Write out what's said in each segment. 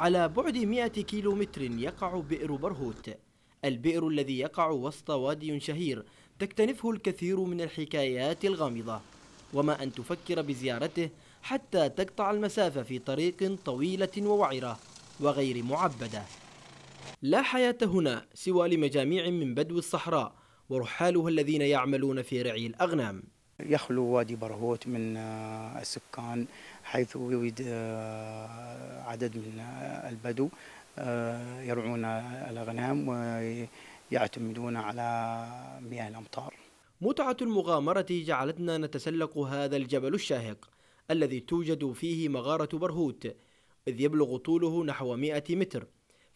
على بعد 100 كيلومتر يقع بئر برهوت البئر الذي يقع وسط وادي شهير تكتنفه الكثير من الحكايات الغامضة وما أن تفكر بزيارته حتى تقطع المسافة في طريق طويلة ووعرة وغير معبدة لا حياة هنا سوى لمجاميع من بدو الصحراء ورحالها الذين يعملون في رعي الأغنام يخلو وادي برهوت من آه، السكان حيث يوجد آه، عدد من آه، البدو يرعون الأغنام ويعتمدون على مياه الأمطار متعة المغامرة جعلتنا نتسلق هذا الجبل الشاهق الذي توجد فيه مغارة برهوت إذ يبلغ طوله نحو 100 متر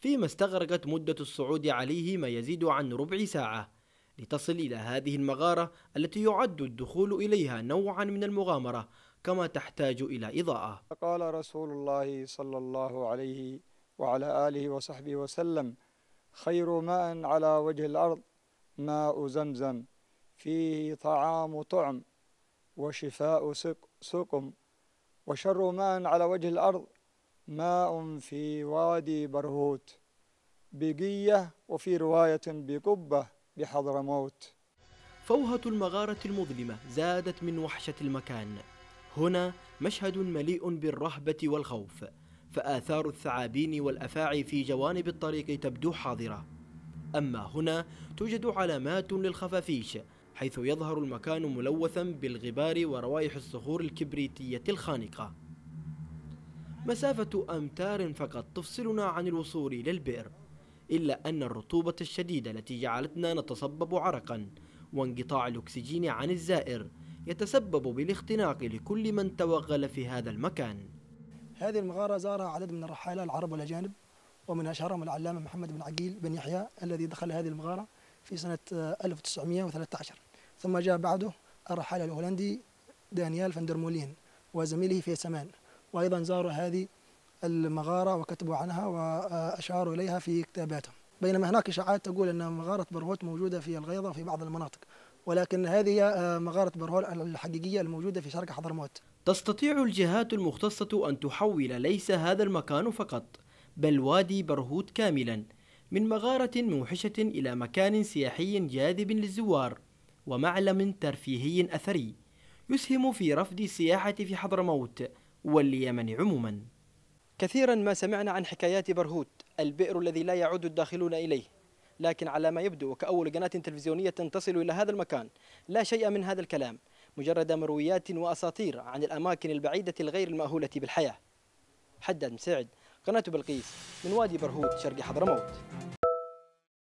فيما استغرقت مدة الصعود عليه ما يزيد عن ربع ساعة لتصل إلى هذه المغارة التي يعد الدخول إليها نوعا من المغامرة كما تحتاج إلى إضاءة قال رسول الله صلى الله عليه وعلى آله وصحبه وسلم خير ماء على وجه الأرض ماء زمزم فيه طعام طعم وشفاء سقم وشر ماء على وجه الأرض ماء في وادي برهوت بقية وفي رواية بقبة بحضرموت فوهة المغارة المظلمة زادت من وحشة المكان هنا مشهد مليء بالرهبة والخوف فآثار الثعابين والأفاعي في جوانب الطريق تبدو حاضرة أما هنا توجد علامات للخفافيش حيث يظهر المكان ملوثا بالغبار وروائح الصخور الكبريتية الخانقة مسافة أمتار فقط تفصلنا عن الوصول للبئر إلا أن الرطوبة الشديدة التي جعلتنا نتصبب عرقا وانقطاع الأكسجين عن الزائر يتسبب بالاختناق لكل من توغل في هذا المكان هذه المغارة زارها عدد من الرحالة العرب والأجانب ومن أشهرهم العلامة محمد بن عقيل بن يحيى الذي دخل هذه المغارة في سنة 1913 آه، ثم جاء بعده الرحالة الهولندي دانيال فاندرمولين وزميله في سمان وأيضا زاروا هذه المغارة وكتبوا عنها وأشاروا إليها في كتاباتهم بينما هناك إشاعات تقول أن مغارة برهوت موجودة في الغيضة في بعض المناطق ولكن هذه مغارة برهول الحقيقية الموجودة في شرق حضرموت تستطيع الجهات المختصة أن تحول ليس هذا المكان فقط بل وادي برهوت كاملا من مغارة موحشة إلى مكان سياحي جاذب للزوار ومعلم ترفيهي أثري يسهم في رفض السياحة في حضرموت واليمن عموما كثيرا ما سمعنا عن حكايات برهوت البئر الذي لا يعود الداخلون إليه لكن على ما يبدو وكأول قناة تلفزيونية تصل إلى هذا المكان لا شيء من هذا الكلام مجرد مرويات وأساطير عن الأماكن البعيدة الغير المأهولة بالحياة حدد مساعد قناة بلقيس من وادي برهوت شرق حضرموت